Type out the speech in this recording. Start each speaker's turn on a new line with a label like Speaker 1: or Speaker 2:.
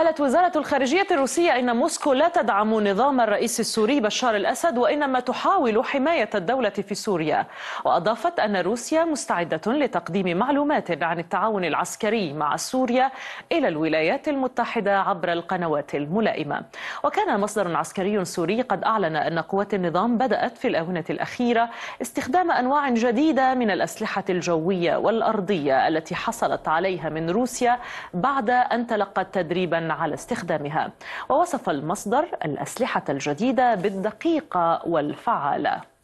Speaker 1: قالت وزارة الخارجية الروسية إن موسكو لا تدعم نظام الرئيس السوري بشار الأسد وإنما تحاول حماية الدولة في سوريا وأضافت أن روسيا مستعدة لتقديم معلومات عن التعاون العسكري مع سوريا إلى الولايات المتحدة عبر القنوات الملائمة وكان مصدر عسكري سوري قد أعلن أن قوات النظام بدأت في الآونة الأخيرة استخدام أنواع جديدة من الأسلحة الجوية والأرضية التي حصلت عليها من روسيا بعد أن تلقت تدريبا على استخدامها ووصف المصدر الأسلحة الجديدة بالدقيقة والفعالة